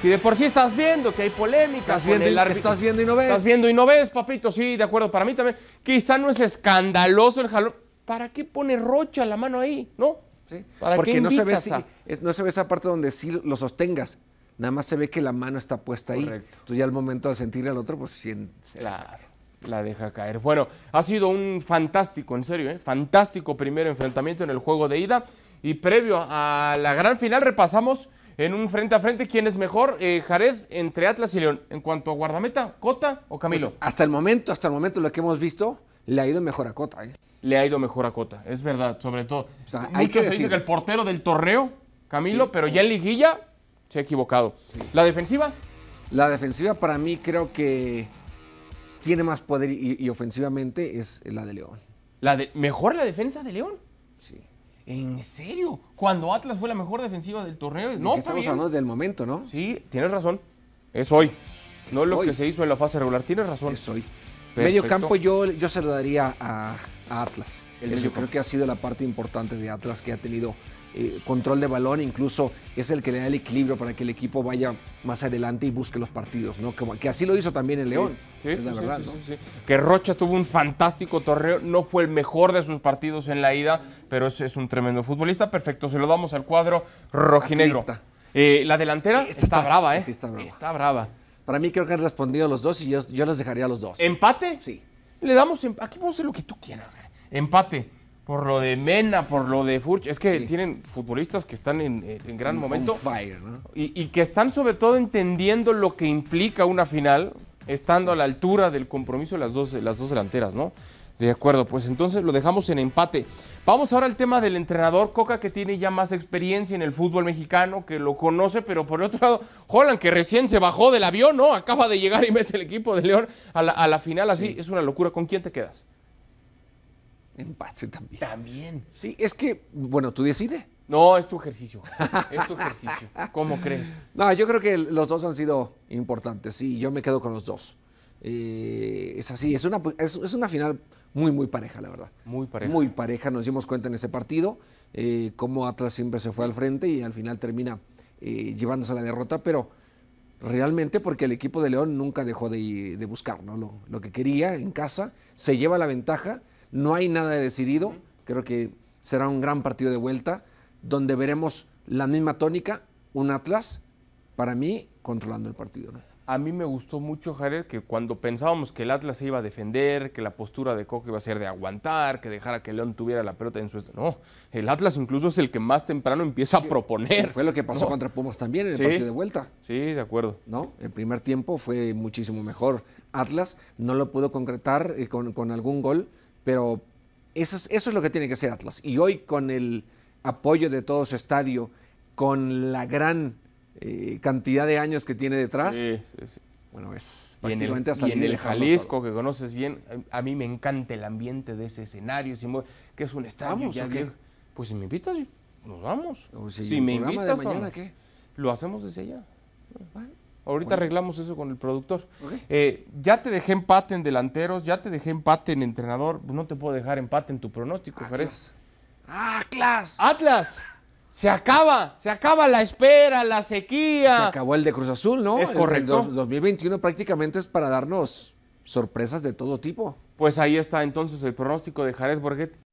Si de por sí estás viendo que hay polémicas, estás viendo, estás viendo y no ves. Estás viendo y no ves, papito, sí, de acuerdo, para mí también. Quizá no es escandaloso el jalón. ¿Para qué pone Rocha la mano ahí? ¿No? Sí. ¿Para Porque qué no, se ve no se ve esa parte donde sí lo sostengas. Nada más se ve que la mano está puesta Correcto. ahí. Entonces ya al momento de sentirle al otro, pues sí. Claro la deja caer. Bueno, ha sido un fantástico, en serio, ¿eh? fantástico primer enfrentamiento en el juego de ida. Y previo a la gran final repasamos en un frente a frente, ¿quién es mejor, eh, Jarez entre Atlas y León? En cuanto a guardameta, ¿Cota o pues Camilo? hasta el momento, hasta el momento lo que hemos visto, le ha ido mejor a Cota. ¿eh? Le ha ido mejor a Cota, es verdad, sobre todo. hay que decir que el portero del torneo, Camilo, pero ya en liguilla se ha equivocado. ¿La defensiva? La defensiva para mí creo que tiene más poder y, y ofensivamente es la de León. La de, ¿Mejor la defensa de León? Sí. ¿En serio? Cuando Atlas fue la mejor defensiva del torneo. No, estamos hablando del momento, ¿no? Sí, tienes razón. Es hoy. no es lo que se hizo en la fase regular. Tienes razón. Es hoy. Medio campo yo, yo se lo daría a Atlas. Yo creo que ha sido la parte importante de Atlas que ha tenido eh, control de balón, incluso es el que le da el equilibrio para que el equipo vaya más adelante y busque los partidos, ¿no? que así lo hizo también el León, sí, es la verdad, ¿no? Que Rocha tuvo un fantástico torneo, no fue el mejor de sus partidos en la ida, pero es, un tremendo futbolista, perfecto, se lo damos al cuadro rojinegro. Eh, la delantera está, brava, ¿eh? Sí, está brava. Está brava. Para mí creo que han respondido los dos y yo, les dejaría a los dos. ¿Empate? Sí. Le damos, em-, aquí podemos hacer lo que tú quieras, güey empate por lo de Mena, por lo de Furch. Es que tienen futbolistas que están en, gran momento. y, que están sobre todo entendiendo lo que implica una final, estando a la altura del compromiso de las dos, las dos delanteras, ¿no? De acuerdo, pues entonces lo dejamos en empate. Vamos ahora al tema del entrenador Coca, que tiene ya más experiencia en el fútbol mexicano, que lo conoce, pero por el otro lado, Holland, que recién se bajó del avión, ¿no? Acaba de llegar y mete el equipo de León a la, final, así es una locura. ¿Con quién te quedas? Empate también. También. Sí, es que, bueno, tú decides. No, es tu ejercicio. Es tu ejercicio. ¿Cómo crees? No, yo creo que los dos han sido importantes. Sí, yo me quedo con los dos. Eh, es así, es una, es, una final muy, muy pareja, la verdad. Muy pareja. Muy pareja, nos dimos cuenta en ese partido, eh, cómo Atlas siempre se fue al frente y al final termina eh, llevándose a la derrota, pero realmente porque el equipo de León nunca dejó de, de buscar lo, lo, que quería en casa, se lleva la ventaja no hay nada decidido. Creo que será un gran partido de vuelta donde veremos la misma tónica, un Atlas, para mí, controlando el partido. A mí me gustó mucho, Jared, que cuando pensábamos que el Atlas se iba a defender, que la postura de Coque iba a ser de aguantar, que dejara que León tuviera la pelota en su... No, el Atlas incluso es el que más temprano empieza a proponer. Fue lo que pasó contra Pumas también en el partido de vuelta. Sí, de acuerdo. No, el primer tiempo fue muchísimo mejor. Atlas no lo pudo concretar eh, con algún gol, pero eso es, eso es lo que tiene que hacer Atlas. Y hoy con el apoyo de todo su estadio, con la gran eh, cantidad de años que tiene detrás, Bueno, es en el, Jalisco, que conoces bien, a mí me encanta el ambiente de ese escenario, que es un estadio. Ya que Pues si me invitas, nos vamos. si, me invitas, de mañana, ¿qué? Lo hacemos desde allá. Ahorita arreglamos eso con el productor. Eh, ya te dejé empate en delanteros, ya te dejé empate en entrenador. No te puedo dejar empate en tu pronóstico, Jerez. Ah, Atlas. Atlas. Se acaba, se acaba la espera, la sequía. Se acabó el de Cruz Azul, ¿no? Es correcto. El, 2021 prácticamente es para darnos sorpresas de todo tipo. Pues ahí está entonces el pronóstico de Jerez Borget